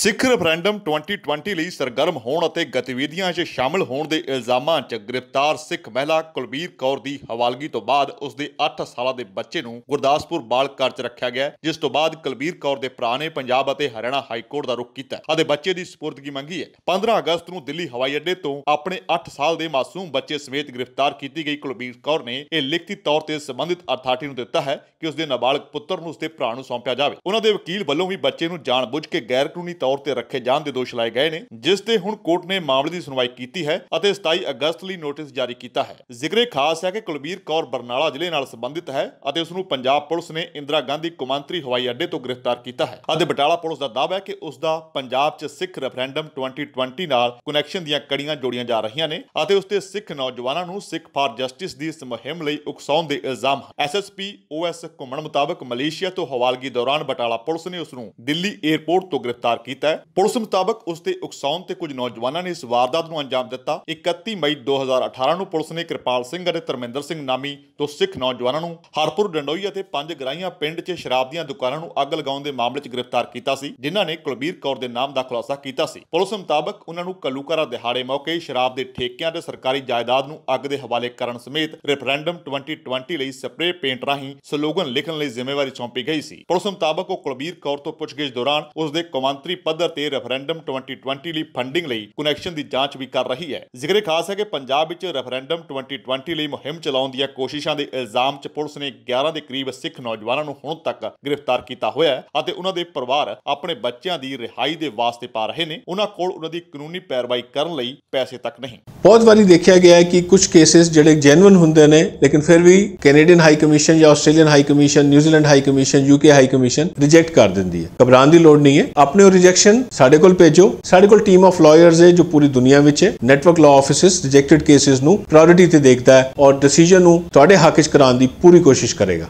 ਸਿੱਖ referendum 2020 ਲਈ ਸਰਗਰਮ ਹੋਣ ਅਤੇ ਗਤੀਵਿਧੀਆਂ 'ਚ ਸ਼ਾਮਲ ਹੋਣ ਦੇ ਇਲਜ਼ਾਮਾਂ 'ਚ ਗ੍ਰਿਫਤਾਰ ਸਿੱਖ ਮਹਿਲਾ ਕੁਲਬੀਰ ਕੌਰ ਦੀ ਹਵਾਲਗੀ ਤੋਂ ਬਾਅਦ ਉਸ ਦੇ 8 ਸਾਲਾਂ ਦੇ ਬੱਚੇ ਨੂੰ ਗੁਰਦਾਸਪੁਰ ਬਾਲ ਘਰ 'ਚ ਰੱਖਿਆ ਗਿਆ ਜਿਸ ਤੋਂ ਬਾਅਦ ਕੁਲਬੀਰ ਕੌਰ ਦੇ ਭਰਾ ਨੇ ਪੰਜਾਬ ਅਤੇ ਹਰਿਆਣਾ ਹਾਈ ਕੋਰਟ ਦਾ ਰੁਖ ਕੀਤਾ ਅਤੇ ਬੱਚੇ ਦੀ ਸਪੁਰਦਗੀ ਮੰਗੀ ਹੈ 15 ਅਗਸਤ ਨੂੰ ਦਿੱਲੀ ਹਵਾਈ ਅੱਡੇ ਤੋਂ ਆਪਣੇ 8 ਸਾਲ ਦੇ ਮਾਸੂਮ ਬੱਚੇ ਸਮੇਤ ਗ੍ਰਿਫਤਾਰ ਕੀਤੀ ਗਈ ਕੁਲਬੀਰ ਕੌਰ ਨੇ ਇਹ ਲਿਖਤੀ ਤੌਰ ਤੇ ਸੰਬੰਧਿਤ ਅਥਾਰਟੀ ਨੂੰ ਦਿੱਤਾ ਹੈ ਕਿ ਉਸ ਦੇ ਨਾਬਾਲਗ ਪੁੱਤਰ ਨੂੰ ਉਸ ਦੇ ਭਰਾ ਨੂੰ ਸੌਂਪਿਆ ਜਾਵੇ ਉਹਨਾਂ ਦੇ ਵਕੀਲ ਵੱਲੋਂ ਵੀ ਬੱਚੇ ਨੂੰ ਜਾਣਬੁੱਝ ਕੇ ਗੈਰ ਤੌਰ ਤੇ ਰੱਖੇ ਜਾਣ ਦੇ ਦੋਸ਼ ਲਾਏ ਗਏ ਨੇ ਜਿਸ ਤੇ ਹੁਣ ਕੋਰਟ ਨੇ ਮਾਮਲੇ ਦੀ ਸੁਣਵਾਈ ਕੀਤੀ ਹੈ ਅਤੇ 27 ਅਗਸਤ ਲਈ ਨੋਟਿਸ ਜਾਰੀ ਕੀਤਾ ਹੈ ਜ਼ਿਕਰੇ ਖਾਸ ਹੈ ਕਿ ਕੁਲਬੀਰ ਕੌਰ ਬਰਨਾਲਾ ਜ਼ਿਲ੍ਹੇ ਨਾਲ ਸੰਬੰਧਿਤ ਹੈ ਅਤੇ ਉਸ ਨੂੰ ਪੰਜਾਬ ਪੁਲਿਸ ਨੇ ਇੰਦਰਾ ਗਾਂਧੀ ਕੁਮਾਂਤਰੀ ਹਵਾਈ ਅੱਡੇ ਤੋਂ ਗ੍ਰਿਫਤਾਰ ਕੀਤਾ ਹੈ ਅਤੇ ਬਟਾਲਾ ਪੁਲਿਸ ਦਾ ਦਾਅਵਾ ਹੈ ਕਿ ਉਸ ਦਾ ਪੰਜਾਬ 'ਚ ਸਿੱਖ ਰੈਫਰੈਂਡਮ 2020 ਨਾਲ ਕਨੈਕਸ਼ਨ ਦੀਆਂ ਕੜੀਆਂ ਜੋੜੀਆਂ ਜਾ ਰਹੀਆਂ ਨੇ ਅਤੇ ਉਸ ਤੇ ਸਿੱਖ ਨੌਜਵਾਨਾਂ ਨੂੰ ਸਿੱਖ ਫਾਰ ਜਸਟਿਸ ਦੀ ਇਸ ਮੁਹਿੰਮ ਲਈ ਉਕਸਾਉਣ ਦੇ ਇਲਜ਼ਾਮ ਹਨ ਐਸਐਸਪੀ ਓਐਸ ਘੁੰਮਣ ਮੁਤਾਬਕ ਮਲੇਸ਼ੀਆ ਤੋਂ ਹਵਾਲਗੀ ਦੌਰਾਨ ਬਟਾਲਾ ਪੁਲਿਸ ਨੇ ਉਸ ਨੂੰ ਦਿੱਲੀ 에ਅਰਪੋਰਟ ਤੋਂ ਗ੍ਰਿਫਤਾਰ ਕੀਤਾ ਕੀਤਾ ਹੈ ਪੁਲਿਸ ਮੁਤਾਬਕ ਉਸ ਤੇ ਉਕਸਾਉਣ ਤੇ ਕੁਝ ਨੌਜਵਾਨਾਂ ਨੇ ਇਸ ਵਾਰਦਾਤ ਨੂੰ ਅੰਜਾਮ ਦਿੱਤਾ 31 ਮਈ 2018 ਨੂੰ ਪੁਲਿਸ ਨੇ ਕਿਰਪਾਲ ਸਿੰਘ ਅਤੇ ਧਰਮਿੰਦਰ ਸਿੰਘ ਨਾਮੀ ਦੋ ਸਿੱਖ ਨੌਜਵਾਨਾਂ ਨੂੰ ਹਰਪੁਰ ਡੰਡੋਈ ਅਤੇ ਪੰਜ ਗਰਾਈਆਂ ਪਿੰਡ 'ਚ ਸ਼ਰਾਬ ਦੀਆਂ ਦੁਕਾਨਾਂ ਨੂੰ ਅੱਗ ਲਗਾਉਣ ਦੇ ਮਾਮਲੇ 'ਚ ਗ੍ਰਿਫਤਾਰ ਕੀਤਾ ਸੀ ਜਿਨ੍ਹਾਂ ਨੇ ਕੁਲਬੀਰ ਕੌਰ ਦੇ ਨਾਮ ਦਾ ਖੁਲਾਸਾ ਕੀਤਾ ਸੀ ਪੁਲਿਸ ਮੁਤਾਬਕ ਉਹਨਾਂ ਨੂੰ ਕਲੂਕਰਾ ਦਿਹਾੜੇ ਮੌਕੇ ਸ਼ਰਾਬ ਦੇ ਠੇਕਿਆਂ ਤੇ ਸਰਕਾਰੀ ਜਾਇਦਾਦ ਨੂੰ ਅੱਗ ਦੇ ਹਵਾਲੇ ਕਰਨ ਸਮੇਤ ਰੈਫਰੈਂਡਮ 2020 ਲਈ ਸਪਰੇ ਪੇਂਟ ਰਾਹੀਂ ਸਲੋਗਨ ਲਿਖਣ ਲਈ ਜ਼ਿੰਮੇਵਾਰੀ ਸੌਂਪੀ ਗਈ ਸੀ ਪੁਲਿਸ ਮੁਤਾਬਕ ਉਹ ਕੁਲਬੀਰ ਕੌਰ ਤੋਂ ਪੁੱਛਗਿੱਛ ਦੌਰਾਨ ਉਸ ਦੇ ਕਮਾਂਤਰੀ ਪੱਧਰ ਤੇ ਰੈਫਰੈਂਡਮ 2020 ਲਈ ਫੰਡਿੰਗ ਲਈ ਕਨੈਕਸ਼ਨ ਦੀ ਜਾਂਚ ਵੀ ਕਰ ਰਹੀ ਹੈ ਜ਼ਿਕਰੇ ਖਾਸ ਹੈ ਕਿ ਪੰਜਾਬ ਵਿੱਚ ਰੈਫਰੈਂਡਮ 2020 ਲਈ ਮੁਹਿੰਮ ਚਲਾਉਣ ਦੀਆਂ ਕੋਸ਼ਿਸ਼ਾਂ ਦੇ ਇਲਜ਼ਾਮ 'ਚ ਪੁਲਿਸ ਨੇ 11 ਦੇ ਕਰੀਬ ਸਿੱਖ ਨੌਜਵਾਨਾਂ ਨੂੰ ਹੁਣ ਤੱਕ ਗ੍ਰਿਫਤਾਰ ਕੀਤਾ ਹੋਇਆ ਹੈ ਅਤੇ ਉਹਨਾਂ ਦੇ ਪਰਿਵਾਰ ਆਪਣੇ ਬੱਚਿਆਂ ਦੀ ਰਿਹਾਈ ਦੇ ਵਾਸਤੇ ਪਾ ਰਹੇ ਨੇ ਉਹਨਾਂ ਕੋਲ ਉਹਨਾਂ ਦੀ ਕਾਨੂੰਨੀ ਪੈਰਵਾਈ ਕਰਨ ਲਈ ਪੈਸੇ ਤੱਕ ਨਹੀਂ ਬਹੁਤ ਵਾਰੀ ਦੇਖਿਆ ਗਿਆ ਹੈ ਕਿ ਕੁਝ ਕੇਸਿਸ ਜਿਹੜੇ ਜੈਨੂਇਨ ਹੁੰਦੇ ਨੇ ਲੇਕਿਨ ਫਿਰ ਵੀ ਕੈਨੇਡੀਅਨ ਹਾਈ ਕਮਿਸ਼ਨ ਜਾਂ Australian high commission New Zealand high commission UK high commission reject ਕਰ ਦਿੰਦੀ ਹੈ ਘਬਰਾਉਣ ਦੀ ਲੋੜ ਨਹੀਂ ਹੈ ਆਪਣੇ ਰਿਜੈਕਸ਼ਨ ਸਾਡੇ ਕੋਲ ਭੇਜੋ ਸਾਡੇ ਕੋਲ ਟੀਮ ਆਫ ਲਾਇਰਸ ਹੈ ਜੋ ਪੂਰੀ ਦੁਨੀਆ ਵਿੱਚ ਹੈ network law offices rejected cases ਨੂੰ ਪ੍ਰਾਇੋਰਟੀ ਤੇ ਦੇਖਦਾ ਹੈ ਔਰ ਡਿਸੀਜਨ ਨੂੰ ਤੁਹਾਡੇ ਹੱਕ ਵਿੱਚ ਕਰਾਉਣ ਦੀ ਪੂਰੀ ਕੋਸ਼ਿਸ਼ ਕਰੇਗਾ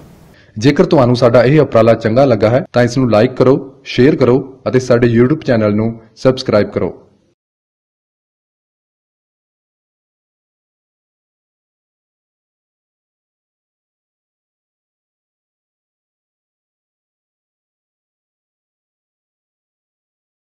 ਜੇਕਰ ਤੁਹਾਨੂੰ ਸਾਡਾ ਇਹ ਉਪਰਾਲਾ ਚੰਗਾ ਲੱਗਾ ਹੈ ਤਾਂ ਇਸ ਨੂੰ ਲਾਈਕ ਕਰੋ ਸ਼ੇਅਰ ਕਰੋ ਅਤੇ ਸਾਡੇ YouTube ਚੈਨਲ ਨੂੰ ਸਬਸਕ੍ਰਾਈਬ ਕਰੋ